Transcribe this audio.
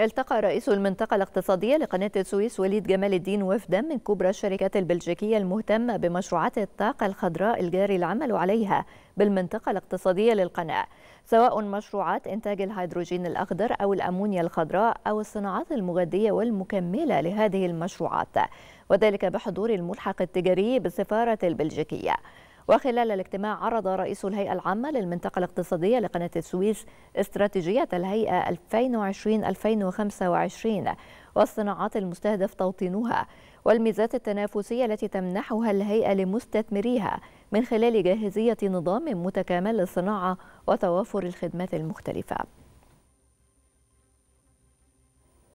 التقى رئيس المنطقة الاقتصادية لقناة السويس وليد جمال الدين وفدا من كبرى الشركات البلجيكية المهتمة بمشروعات الطاقة الخضراء الجاري العمل عليها بالمنطقة الاقتصادية للقناة سواء مشروعات إنتاج الهيدروجين الأخضر أو الأمونيا الخضراء أو الصناعات المغذية والمكملة لهذه المشروعات وذلك بحضور الملحق التجاري بالسفارة البلجيكية وخلال الاجتماع عرض رئيس الهيئة العامة للمنطقة الاقتصادية لقناة السويس استراتيجية الهيئة 2020-2025 والصناعات المستهدف توطينها والميزات التنافسية التي تمنحها الهيئة لمستثمريها من خلال جاهزية نظام متكامل للصناعة وتوافر الخدمات المختلفة